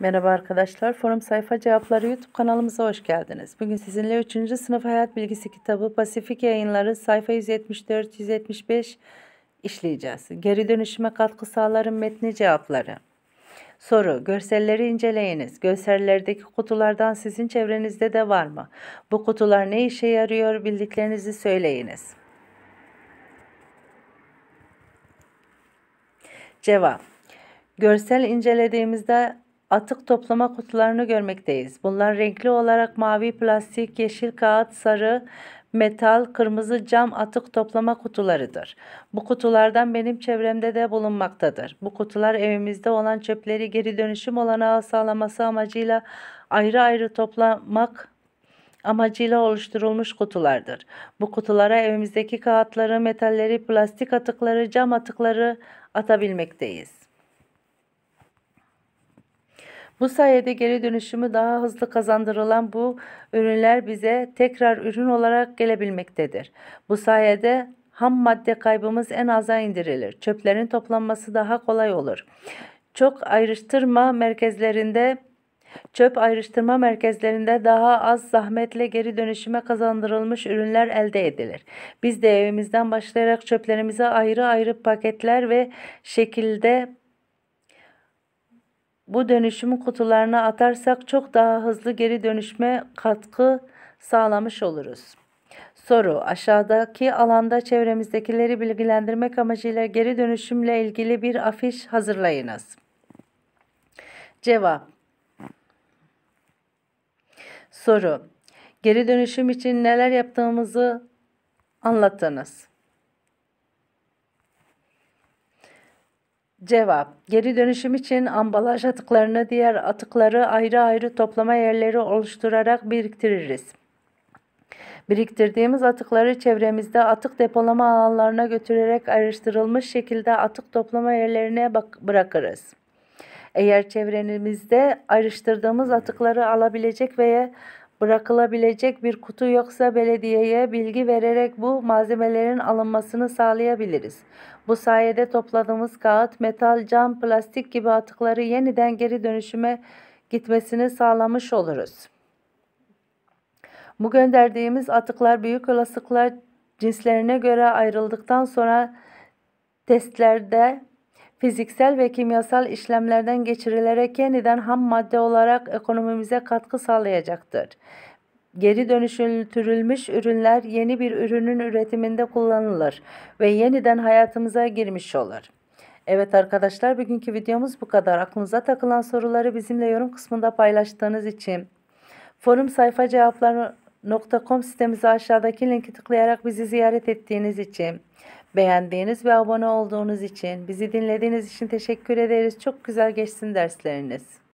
Merhaba arkadaşlar. Forum Sayfa Cevapları YouTube kanalımıza hoş geldiniz. Bugün sizinle 3. sınıf hayat bilgisi kitabı Pasifik Yayınları sayfa 174-175 işleyeceğiz. Geri dönüşüme katkı sağların metni cevapları. Soru, görselleri inceleyiniz. Görsellerdeki kutulardan sizin çevrenizde de var mı? Bu kutular ne işe yarıyor bildiklerinizi söyleyiniz. Cevap, görsel incelediğimizde atık toplama kutularını görmekteyiz. Bunlar renkli olarak mavi plastik, yeşil kağıt, sarı, metal, kırmızı cam atık toplama kutularıdır. Bu kutulardan benim çevremde de bulunmaktadır. Bu kutular evimizde olan çöpleri geri dönüşüm olanağı sağlaması amacıyla ayrı ayrı toplamak amacıyla oluşturulmuş kutulardır. Bu kutulara evimizdeki kağıtları, metalleri, plastik atıkları, cam atıkları atabilmekteyiz. Bu sayede geri dönüşümü daha hızlı kazandırılan bu ürünler bize tekrar ürün olarak gelebilmektedir. Bu sayede ham madde kaybımız en aza indirilir. Çöplerin toplanması daha kolay olur. Çok ayrıştırma merkezlerinde Çöp ayrıştırma merkezlerinde daha az zahmetle geri dönüşüme kazandırılmış ürünler elde edilir. Biz de evimizden başlayarak çöplerimizi ayrı ayrı paketler ve şekilde bu dönüşümü kutularına atarsak çok daha hızlı geri dönüşme katkı sağlamış oluruz. Soru aşağıdaki alanda çevremizdekileri bilgilendirmek amacıyla geri dönüşümle ilgili bir afiş hazırlayınız. Cevap Soru geri dönüşüm için neler yaptığımızı anlattınız. Cevap. Geri dönüşüm için ambalaj atıklarını diğer atıkları ayrı ayrı toplama yerleri oluşturarak biriktiririz. Biriktirdiğimiz atıkları çevremizde atık depolama alanlarına götürerek ayrıştırılmış şekilde atık toplama yerlerine bırakırız. Eğer çevremizde ayrıştırdığımız atıkları alabilecek veya bırakılabilecek bir kutu yoksa belediyeye bilgi vererek bu malzemelerin alınmasını sağlayabiliriz. Bu sayede topladığımız kağıt, metal, cam, plastik gibi atıkları yeniden geri dönüşüme gitmesini sağlamış oluruz. Bu gönderdiğimiz atıklar büyük olasılıklar cinslerine göre ayrıldıktan sonra testlerde fiziksel ve kimyasal işlemlerden geçirilerek yeniden ham madde olarak ekonomimize katkı sağlayacaktır. Geri dönüştürülmüş ürünler yeni bir ürünün üretiminde kullanılır ve yeniden hayatımıza girmiş olur. Evet arkadaşlar bugünkü videomuz bu kadar. Aklınıza takılan soruları bizimle yorum kısmında paylaştığınız için forum sayfa cevapları.com sitemize aşağıdaki linki tıklayarak bizi ziyaret ettiğiniz için Beğendiğiniz ve abone olduğunuz için, bizi dinlediğiniz için teşekkür ederiz. Çok güzel geçsin dersleriniz.